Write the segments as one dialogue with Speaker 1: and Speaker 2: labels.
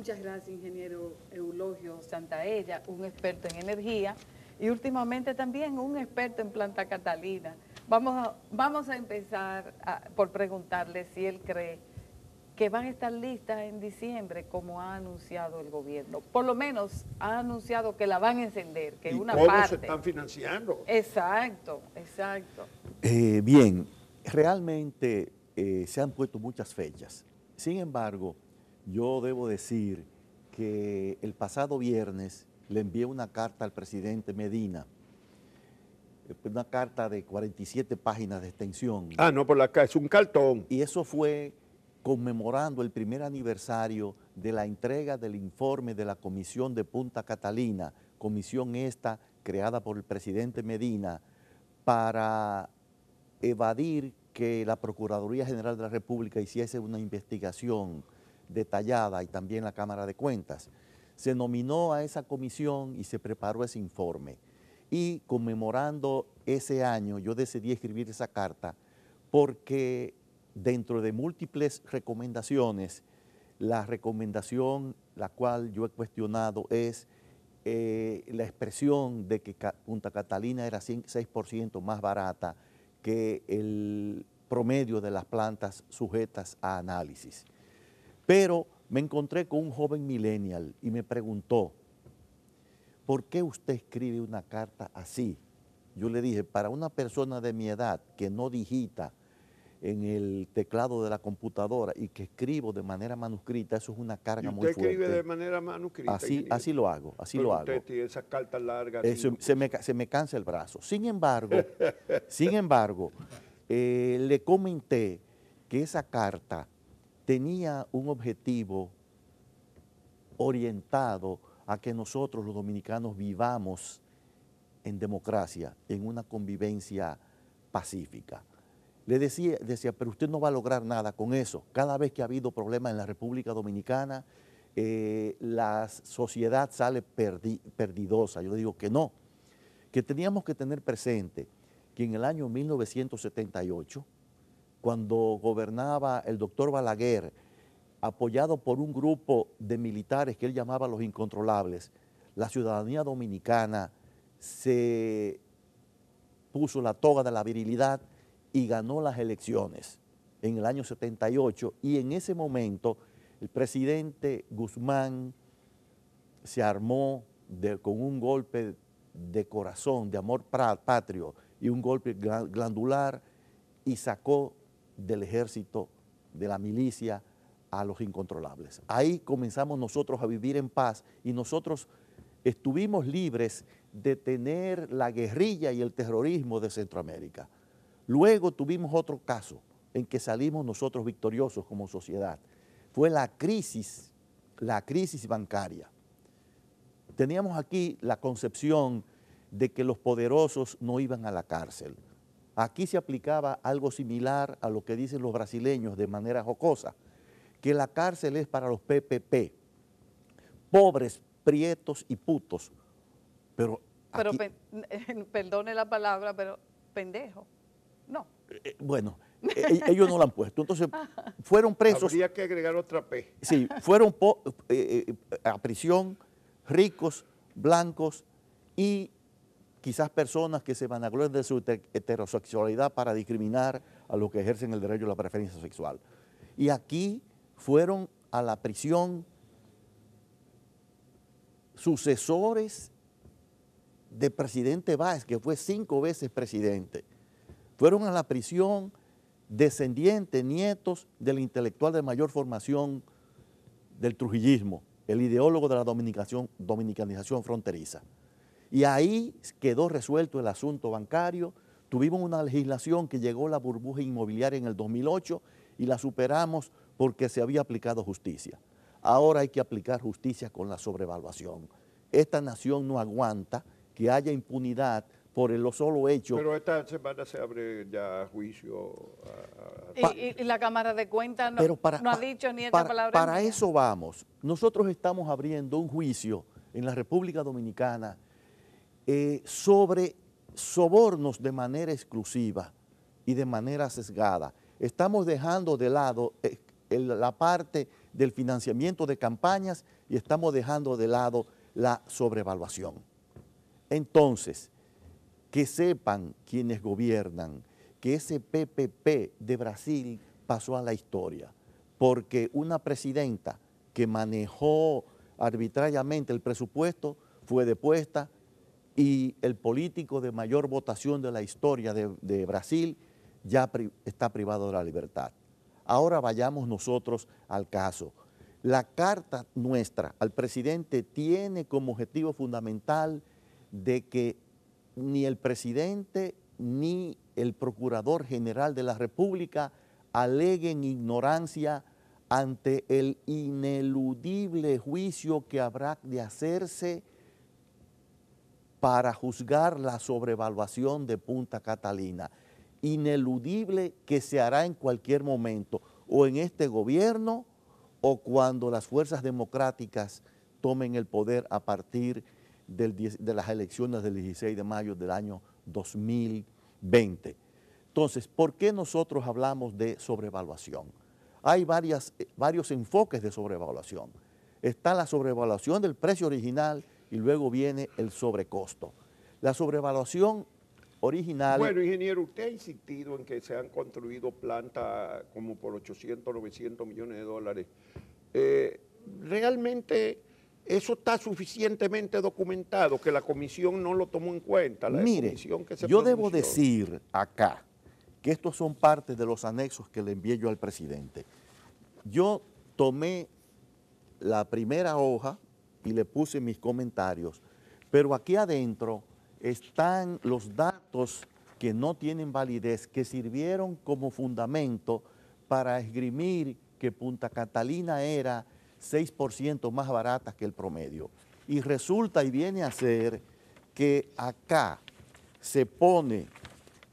Speaker 1: Muchas gracias, ingeniero Eulogio Santaella, un experto en energía y últimamente también un experto en planta catalina. Vamos a, vamos a empezar por preguntarle si él cree que van a estar listas en diciembre, como ha anunciado el gobierno. Por lo menos ha anunciado que la van a encender, que ¿Y una cómo parte... se están
Speaker 2: financiando?
Speaker 1: Exacto, exacto. Eh, bien, realmente eh, se han puesto muchas fechas. Sin embargo, yo debo decir que el pasado viernes le envié una carta al presidente Medina, eh, una carta de 47 páginas de extensión. Ah, no, por la es un cartón. Y eso fue conmemorando el primer aniversario de la entrega del informe de la Comisión de Punta Catalina, comisión esta creada por el presidente Medina para evadir que la Procuraduría General de la República hiciese una investigación detallada y también la Cámara de Cuentas. Se nominó a esa comisión y se preparó ese informe. Y conmemorando ese año, yo decidí escribir esa carta porque dentro de múltiples recomendaciones, la recomendación la cual yo he cuestionado es eh, la expresión de que Punta Catalina era 6% más barata que el promedio de las plantas sujetas a análisis. Pero me encontré con un joven millennial y me preguntó, ¿por qué usted escribe una carta así? Yo le dije, para una persona de mi edad que no digita en el teclado de la computadora y que escribo de manera manuscrita, eso es una carga muy fuerte. escribe de
Speaker 2: manera manuscrita? Así,
Speaker 1: así lo hago, así lo usted hago.
Speaker 2: Tiene esas cartas largas.
Speaker 1: se, me, cansa el brazo. Sin embargo, sin embargo, eh, le comenté que esa carta tenía un objetivo orientado a que nosotros los dominicanos vivamos en democracia, en una convivencia pacífica. Le decía, decía, pero usted no va a lograr nada con eso. Cada vez que ha habido problemas en la República Dominicana, eh, la sociedad sale perdidosa. Yo le digo que no, que teníamos que tener presente que en el año 1978, cuando gobernaba el doctor Balaguer, apoyado por un grupo de militares que él llamaba los incontrolables, la ciudadanía dominicana se puso la toga de la virilidad y ganó las elecciones en el año 78 y en ese momento el presidente Guzmán se armó con un golpe de corazón, de amor patrio y un golpe glandular y sacó del ejército, de la milicia, a los incontrolables. Ahí comenzamos nosotros a vivir en paz y nosotros estuvimos libres de tener la guerrilla y el terrorismo de Centroamérica. Luego tuvimos otro caso en que salimos nosotros victoriosos como sociedad. Fue la crisis, la crisis bancaria. Teníamos aquí la concepción de que los poderosos no iban a la cárcel. Aquí se aplicaba algo similar a lo que dicen los brasileños de manera jocosa, que la cárcel es para los PPP, pobres, prietos y putos, pero... perdone la palabra, pero pendejo, no. Eh, eh, bueno, eh, ellos no la han puesto, entonces fueron presos... Habría que agregar otra P. Sí, fueron a prisión ricos, blancos y quizás personas que se van a vanaglorian de su heterosexualidad para discriminar a los que ejercen el derecho a la preferencia sexual. Y aquí fueron a la prisión sucesores de presidente Báez, que fue cinco veces presidente. Fueron a la prisión descendientes, nietos del intelectual de mayor formación del trujillismo, el ideólogo de la dominicanización fronteriza. Y ahí quedó resuelto el asunto bancario. Tuvimos una legislación que llegó la burbuja inmobiliaria en el 2008 y la superamos porque se había aplicado justicia. Ahora hay que aplicar justicia con la sobrevaluación. Esta nación no aguanta que haya impunidad por el solo hecho. Pero
Speaker 2: esta semana se abre ya juicio.
Speaker 1: A, y, la Cámara de Cuentas no, ha dicho ni esta palabra. Para eso vamos. Nosotros estamos abriendo un juicio en la República Dominicana eh, sobre sobornos de manera exclusiva y de manera sesgada. Estamos dejando de lado eh, la parte del financiamiento de campañas y estamos dejando de lado la sobrevaluación. Entonces, que sepan quienes gobiernan que ese PPP de Brasil pasó a la historia, porque una presidenta que manejó arbitrariamente el presupuesto fue depuesta, y el político de mayor votación de la historia de, Brasil ya está privado de la libertad. Ahora vayamos nosotros al caso. La carta nuestra al presidente tiene como objetivo fundamental de que ni el presidente ni el procurador general de la República aleguen ignorancia ante el ineludible juicio que habrá de hacerse para juzgar la sobrevaluación de Punta Catalina, ineludible que se hará en cualquier momento, o en este gobierno o cuando las fuerzas democráticas tomen el poder a partir de las elecciones del 16 de mayo del año 2020. Entonces, ¿por qué nosotros hablamos de sobrevaluación? Hay eh, varios enfoques de sobrevaluación. Está la sobrevaluación del precio original, y luego viene el sobrecosto. La sobrevaluación original... Bueno,
Speaker 2: ingeniero, usted ha insistido en que se han construido plantas como por 800, 900 millones de dólares. Eh, realmente eso está suficientemente documentado, que la comisión no lo tomó en cuenta. La Mire, yo debo
Speaker 1: decir acá que estos son parte de los anexos que le envié yo al presidente. Yo tomé la primera hoja y le puse mis comentarios, pero aquí adentro están los datos que no tienen validez, que sirvieron como fundamento para esgrimir que Punta Catalina era 6% más barata que el promedio. Y resulta y viene a ser que acá se pone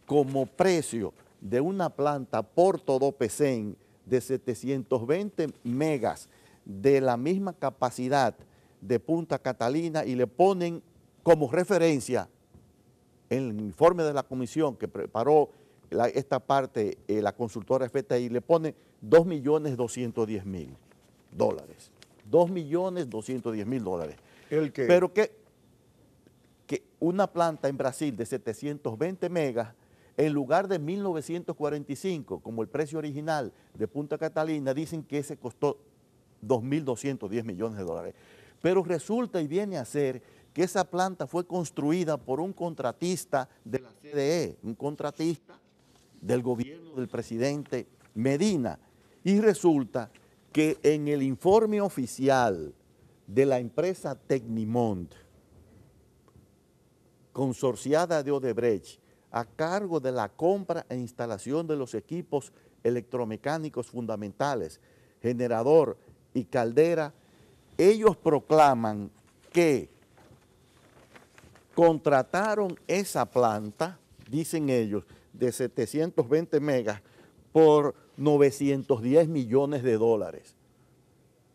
Speaker 1: como precio de una planta por todo Pecén de 720 megas de la misma capacidad de Punta Catalina y le ponen como referencia en el informe de la comisión que preparó esta parte, eh, la consultora y le pone 2.210.000 dólares. 2.210.000 dólares.
Speaker 2: ¿El qué? Pero
Speaker 1: que, que una planta en Brasil de 720 megas, en lugar de 1.945, como el precio original de Punta Catalina, dicen que ese costó 2.210 millones de dólares. Pero resulta y viene a ser que esa planta fue construida por un contratista de la CDE, un contratista del gobierno del presidente Medina. Y resulta que en el informe oficial de la empresa Tecnimont, consorciada de Odebrecht, a cargo de la compra e instalación de los equipos electromecánicos fundamentales, generador y caldera, ellos proclaman que contrataron esa planta, dicen ellos, de 720 megas por 910 millones de dólares.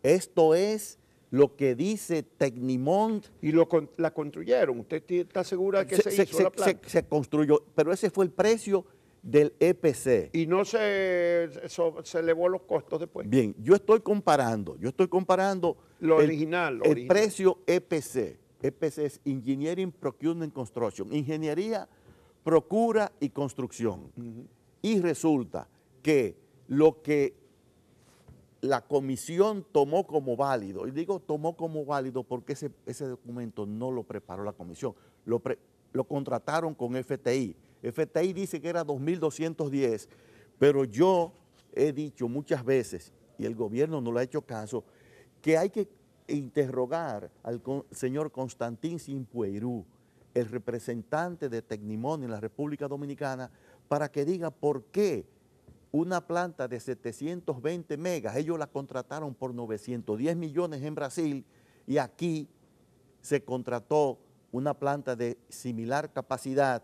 Speaker 1: Esto es lo que dice Tecnimont. Y la construyeron.
Speaker 2: ¿Usted está segura que se, hizo la planta?
Speaker 1: se, construyó, pero ese fue el precio del EPC. Y no se, se elevó los costos después. Bien, yo estoy comparando, yo estoy comparando lo el, original, el precio EPC. EPC es Engineering Procurement Construction, Ingeniería, Procura y Construcción. Y resulta que lo que la comisión tomó como válido, y digo tomó como válido porque ese, documento no lo preparó la comisión, lo, lo contrataron con FTI, FTI dice que era 2.210, pero yo he dicho muchas veces, y el gobierno no le ha hecho caso, que hay que interrogar al señor Constantín Simpueirú, el representante de Tecnimón en la República Dominicana, para que diga por qué una planta de 720 megas, ellos la contrataron por 910 millones en Brasil y aquí se contrató una planta de similar capacidad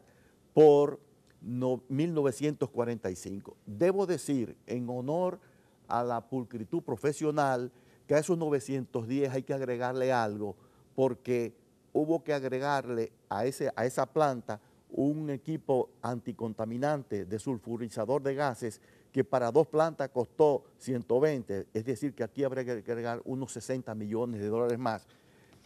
Speaker 1: por 1945. Debo decir, en honor a la pulcritud profesional, que a esos 910 hay que agregarle algo, porque hubo que agregarle a, ese, a esa planta un equipo anticontaminante de sulfurizador de gases que para dos plantas costó 120, es decir, que aquí habría que agregar unos 60 millones de dólares más,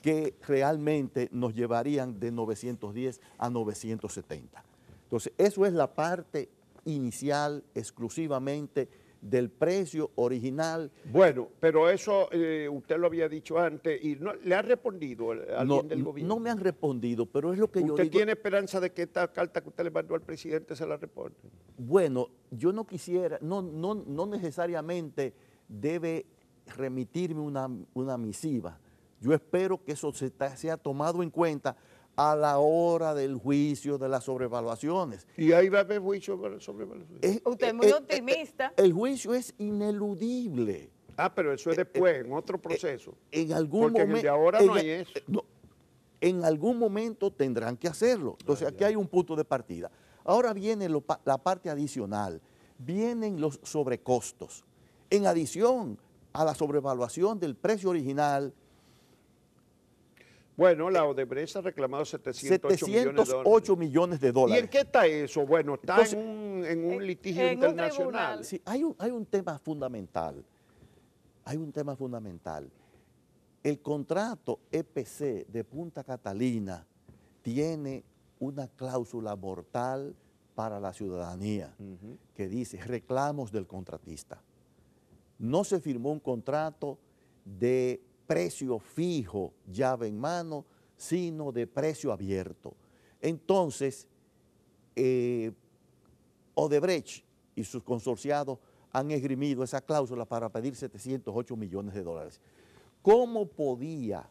Speaker 1: que realmente nos llevarían de 910 a 970. Entonces, eso es la parte inicial exclusivamente del precio original. Bueno, pero eso eh, usted
Speaker 2: lo había dicho antes y no, le ha respondido alguien del gobierno.
Speaker 1: No me han respondido, pero es lo que yo digo. ¿Usted tiene
Speaker 2: esperanza de que esta carta que usted le mandó al presidente se la responda? Bueno, yo no
Speaker 1: quisiera, no, no, no necesariamente debe remitirme una, misiva. Yo espero que eso se ta, sea tomado en cuenta a la hora del juicio de las sobrevaluaciones. Y ahí va a haber juicio sobrevaluaciones. Usted es muy eh, eh, optimista.
Speaker 2: Eh, el, juicio es ineludible. Ah, pero eso es después, en otro proceso. en algún momento. Porque ahora no hay eso.
Speaker 1: en algún momento tendrán que hacerlo. Entonces, aquí hay un punto de partida. Ahora viene la parte adicional. Vienen los sobrecostos. En adición a la sobrevaluación del precio original
Speaker 2: bueno, la Odebrecht ha reclamado 708, 708
Speaker 1: millones, de dólares. ¿Y en
Speaker 2: qué está eso? Bueno, está en, un, litigio internacional.
Speaker 1: hay, un, tema fundamental. Hay un tema fundamental. El contrato EPC de Punta Catalina tiene una cláusula mortal para la ciudadanía que dice reclamos del contratista. No se firmó un contrato de precio fijo, llave en mano, sino de precio abierto. Entonces, eh, Odebrecht y sus consorciados han esgrimido esa cláusula para pedir 708 millones de dólares. ¿Cómo podía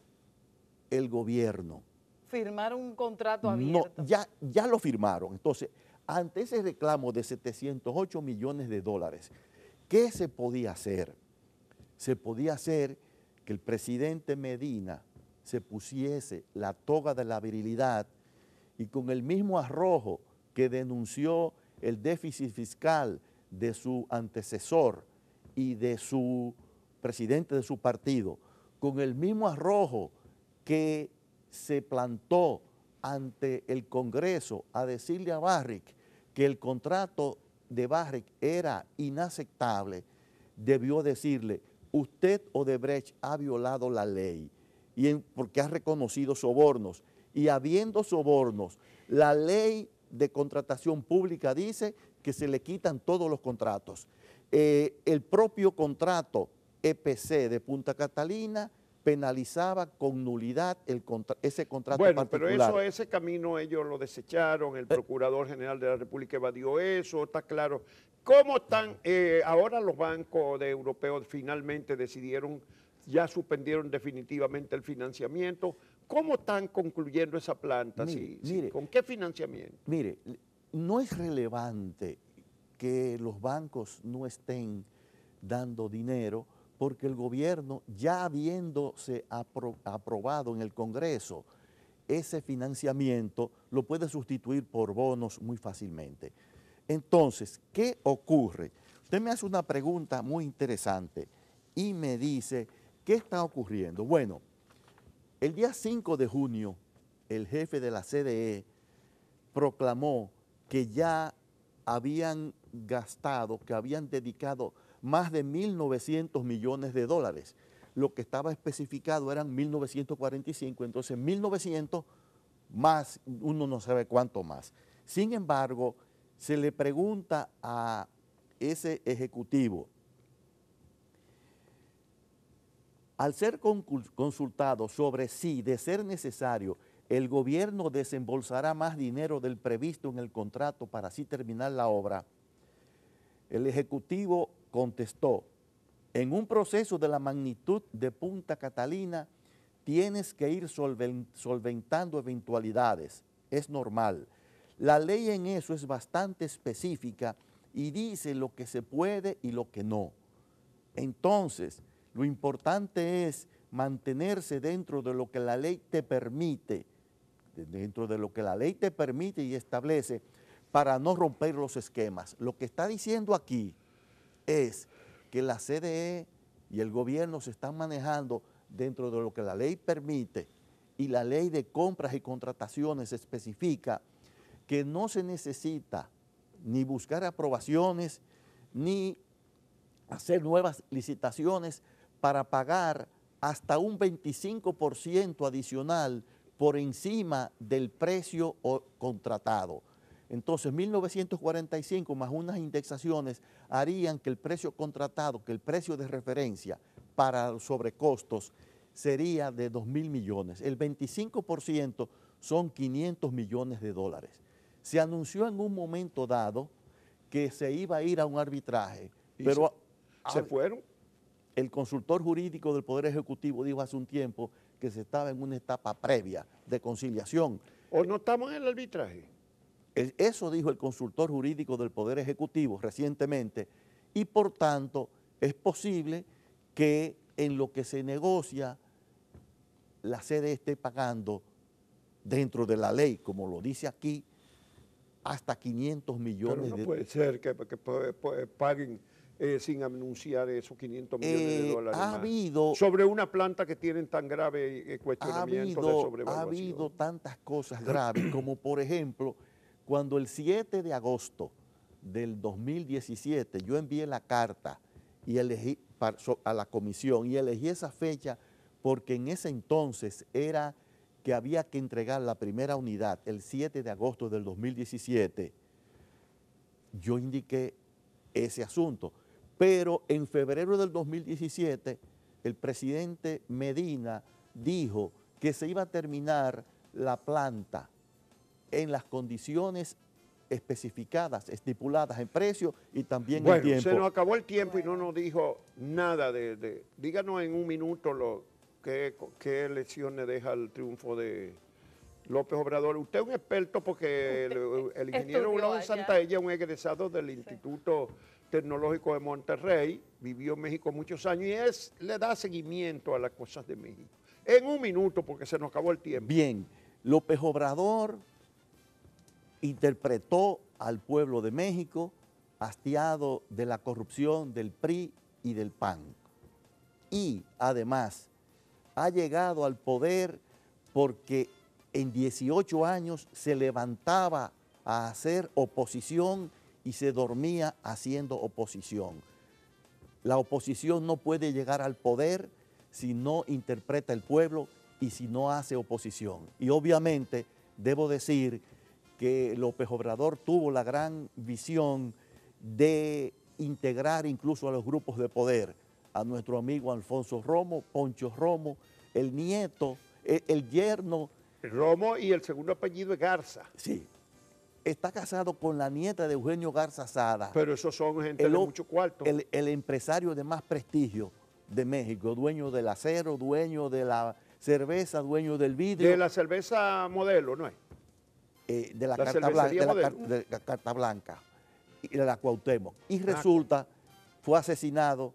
Speaker 1: el gobierno firmar un contrato abierto? No, ya, ya lo firmaron. Entonces, ante ese reclamo de 708 millones de dólares, ¿qué se podía hacer? Se podía hacer que el presidente Medina se pusiese la toga de la virilidad y con el mismo arrojo que denunció el déficit fiscal de su antecesor y de su presidente de su partido, con el mismo arrojo que se plantó ante el Congreso a decirle a Barrick que el contrato de Barrick era inaceptable, debió decirle, usted Odebrecht ha violado la ley y porque ha reconocido sobornos. Y habiendo sobornos, la ley de contratación pública dice que se le quitan todos los contratos. Eh, el propio contrato EPC de Punta Catalina penalizaba con nulidad ese contrato bueno, pero eso,
Speaker 2: ese camino ellos lo desecharon, el eh. Procurador General de la República evadió eso, está claro ¿Cómo están? Eh, ahora los bancos de europeos finalmente decidieron, ya suspendieron definitivamente el financiamiento. ¿Cómo están concluyendo esa planta? ¿Con qué financiamiento?
Speaker 1: Mire, no es relevante que los bancos no estén dando dinero porque el gobierno, ya habiéndose aprobado en el Congreso, ese financiamiento lo puede sustituir por bonos muy fácilmente. Entonces, ¿qué ocurre? Usted me hace una pregunta muy interesante y me dice, ¿qué está ocurriendo? Bueno, el día 5 de junio, el jefe de la CDE proclamó que ya habían gastado, que habían dedicado más de 1.900 millones de dólares. Lo que estaba especificado eran 1.945, entonces 1.900 más, uno no sabe cuánto más. Sin embargo, se le pregunta a ese ejecutivo, al ser consultado sobre si, de ser necesario, el gobierno desembolsará más dinero del previsto en el contrato para así terminar la obra, el Ejecutivo contestó, en un proceso de la magnitud de Punta Catalina, tienes que ir solventando eventualidades, es normal, la ley en eso es bastante específica y dice lo que se puede y lo que no. Entonces, lo importante es mantenerse dentro de lo que la ley te permite, dentro de lo que la ley te permite y establece, para no romper los esquemas. Lo que está diciendo aquí es que la CDE y el gobierno se están manejando dentro de lo que la ley permite y la ley de compras y contrataciones especifica que no se necesita ni buscar aprobaciones, ni hacer nuevas licitaciones para pagar hasta un 25% adicional por encima del precio contratado. Entonces, 1945 más unas indexaciones harían que el precio contratado, que el precio de referencia para sobrecostos sería de 2 mil millones. El 25% son 500 millones de dólares. Se anunció en un momento dado que se iba a ir a un arbitraje, pero se, se fueron. El consultor jurídico del Poder Ejecutivo dijo hace un tiempo que se estaba en una etapa previa de conciliación. ¿O no estamos en
Speaker 2: el arbitraje?
Speaker 1: Eso dijo el consultor jurídico del Poder Ejecutivo recientemente y por tanto es posible que en lo que se negocia la sede esté pagando dentro de la ley, como lo
Speaker 2: dice aquí, hasta 500 millones. Pero no puede ser que, paguen eh, sin anunciar esos 500 millones de eh, dólares. Ha habido... Sobre una planta que tienen tan grave eh, cuestionamiento ha habido, Ha habido
Speaker 1: tantas cosas graves, como por ejemplo, cuando el 7 de agosto del 2017 yo envié la carta y elegí a la comisión y elegí esa fecha porque en ese entonces era que había que entregar la primera unidad el 7 de agosto del 2017, yo indiqué ese asunto. Pero en febrero del 2017, el presidente Medina dijo que se iba a terminar la planta en las condiciones especificadas, estipuladas en precio y también bueno, en tiempo. se nos
Speaker 2: acabó el tiempo y no nos dijo nada de... de díganos en un minuto lo, ¿Qué, qué le deja el triunfo de López Obrador? Usted es un experto porque el, ingeniero Ulón Santaella es un egresado del Instituto Tecnológico de Monterrey, vivió en México muchos años y le da seguimiento a las cosas de México. En un minuto, porque se nos acabó el tiempo. Bien, López Obrador
Speaker 1: interpretó al pueblo de México hastiado de la corrupción del PRI y del PAN. Y además ha llegado al poder porque en 18 años se levantaba a hacer oposición y se dormía haciendo oposición. La oposición no puede llegar al poder si no interpreta el pueblo y si no hace oposición. Y obviamente debo decir que López Obrador tuvo la gran visión de integrar incluso a los grupos de poder a nuestro amigo Alfonso Romo, Poncho Romo, el nieto, el, yerno. Romo y el segundo apellido es Garza. Sí, está casado con la nieta de Eugenio Garza Sada. Pero esos son gente de mucho cuarto. El, empresario de más prestigio de México, dueño del acero, dueño de la cerveza, dueño del vidrio. De la
Speaker 2: cerveza modelo, ¿no es?
Speaker 1: Eh, de, la carta blanca, de, la carta blanca, y de la Cuauhtémoc. Y ah. resulta, fue asesinado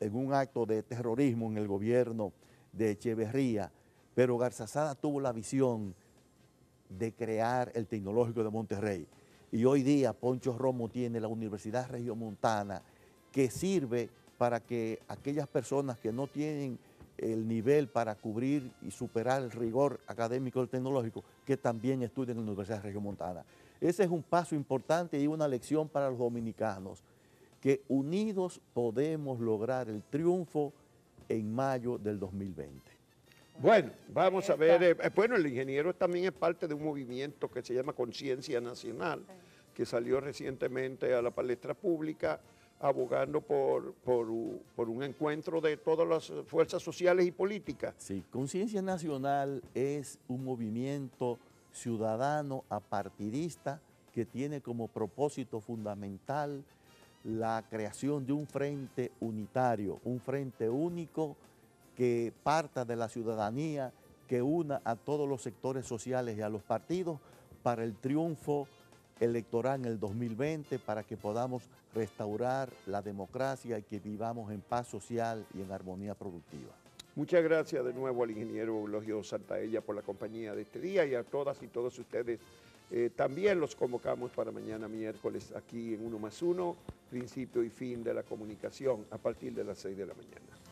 Speaker 1: en un acto de terrorismo en el gobierno de Echeverría, pero Garzazada tuvo la visión de crear el Tecnológico de Monterrey. Y hoy día Poncho Romo tiene la Universidad Regiomontana que sirve para que aquellas personas que no tienen el nivel para cubrir y superar el rigor académico del tecnológico, que también estudien en la Universidad Regiomontana. Ese es un paso importante y una lección para los dominicanos que unidos podemos lograr el triunfo en mayo del 2020.
Speaker 2: Bueno, vamos a ver, eh, eh, bueno, el ingeniero también es parte de un movimiento que se llama Conciencia Nacional, que salió recientemente a la palestra pública abogando por un encuentro de todas las fuerzas sociales y políticas.
Speaker 1: Sí, Conciencia Nacional es un movimiento ciudadano apartidista que tiene como propósito fundamental la creación de un frente unitario, un frente único que parta de la ciudadanía, que una a todos los sectores sociales y a los partidos para el triunfo electoral en el 2020, para que podamos restaurar la democracia y que vivamos en paz social y en armonía productiva.
Speaker 2: Muchas gracias de nuevo al ingeniero Eulogio Santaella por la compañía de este día y a todas y todos ustedes eh, también los convocamos para mañana miércoles aquí en uno más uno principio y fin de la comunicación a partir de las 6 de la mañana.